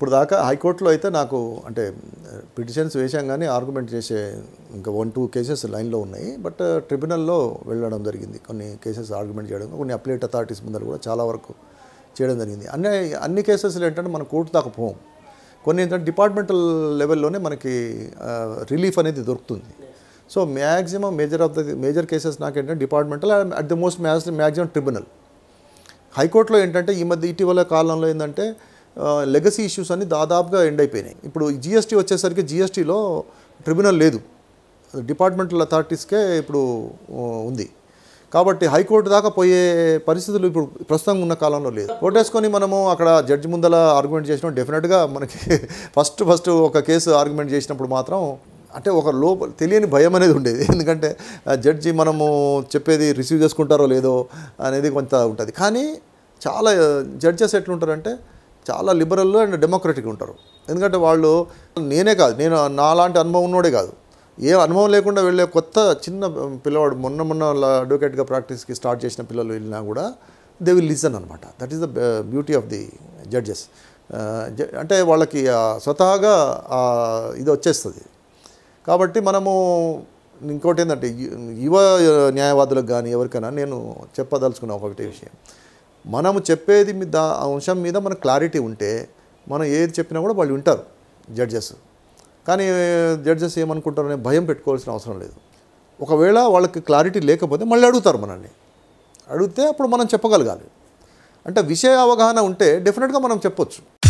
ఇప్పుడు దాకా హైకోర్టులో అయితే నాకు అంటే పిటిషన్స్ వేసాం కానీ ఆర్గ్యుమెంట్ చేసే ఇంకా వన్ టూ కేసెస్ లైన్లో ఉన్నాయి బట్ ట్రిబ్యునల్లో వెళ్ళడం జరిగింది కొన్ని కేసెస్ ఆర్గ్యుమెంట్ చేయడం కొన్ని అప్లేట్ అథారిటీస్ ముందర కూడా చాలా వరకు చేయడం జరిగింది అన్ని అన్ని కేసెస్లో ఏంటంటే మనం కోర్టు దాకా పోం కొన్ని ఏంటంటే డిపార్ట్మెంటల్ లెవెల్లోనే మనకి రిలీఫ్ అనేది దొరుకుతుంది so maximum major of the major cases నాకేంటంటే departmental at the most maximum tribunal హైకోర్టులో ఏంటంటే ఈ మధ్య ఇటీవల కాలంలో ఏంటంటే లెగసీ ఇష్యూస్ అన్ని దాదాపుగా ఎండ్ అయిపోయినాయి ఇప్పుడు జిఎస్టీ వచ్చేసరికి జిఎస్టీలో ట్రిబ్యునల్ లేదు డిపార్ట్మెంటల్ అథారిటీస్కే ఇప్పుడు ఉంది కాబట్టి హైకోర్టు దాకా పోయే పరిస్థితులు ఇప్పుడు ప్రస్తుతం ఉన్న కాలంలో లేదు కోటేసుకొని మనము అక్కడ జడ్జి ముందల ఆర్గ్యుమెంట్ చేసినాం డెఫినెట్గా మనకి ఫస్ట్ ఫస్ట్ ఒక కేసు ఆర్గ్యుమెంట్ చేసినప్పుడు మాత్రం అంటే ఒక లోపల తెలియని భయం అనేది ఉండేది ఎందుకంటే జడ్జి మనము చెప్పేది రిసీవ్ చేసుకుంటారో లేదో అనేది కొంత ఉంటుంది కానీ చాలా జడ్జెస్ ఎట్లుంటారంటే చాలా లిబరల్ అండ్ డెమోక్రటిక్ ఉంటారు ఎందుకంటే వాళ్ళు నేనే కాదు నేను నాలాంటి అనుభవం ఉన్నోడే కాదు ఏ అనుభవం లేకుండా వెళ్ళే కొత్త చిన్న పిల్లవాడు మొన్న మొన్న అడ్వకేట్గా ప్రాక్టీస్కి స్టార్ట్ చేసిన పిల్లలు వెళ్ళినా కూడా దే విల్ లిసన్ అనమాట that is the beauty of the judges అంటే వాళ్ళకి స్వతహాగా ఇది వచ్చేస్తుంది కాబట్టి మనము ఇంకోటి ఏంటంటే యువ న్యాయవాదులకు కానీ ఎవరికైనా నేను చెప్పదలుచుకున్న ఒకటి విషయం మనము చెప్పేది మీద ఆ అంశం మీద మన క్లారిటీ ఉంటే మనం ఏది చెప్పినా కూడా వాళ్ళు వింటారు జడ్జెస్ కానీ జడ్జెస్ ఏమనుకుంటారనే భయం పెట్టుకోవాల్సిన అవసరం లేదు ఒకవేళ వాళ్ళకి క్లారిటీ లేకపోతే మళ్ళీ అడుగుతారు మనల్ని అడిగితే అప్పుడు మనం చెప్పగలగాలి అంటే విషయ అవగాహన ఉంటే డెఫినెట్గా మనం చెప్పొచ్చు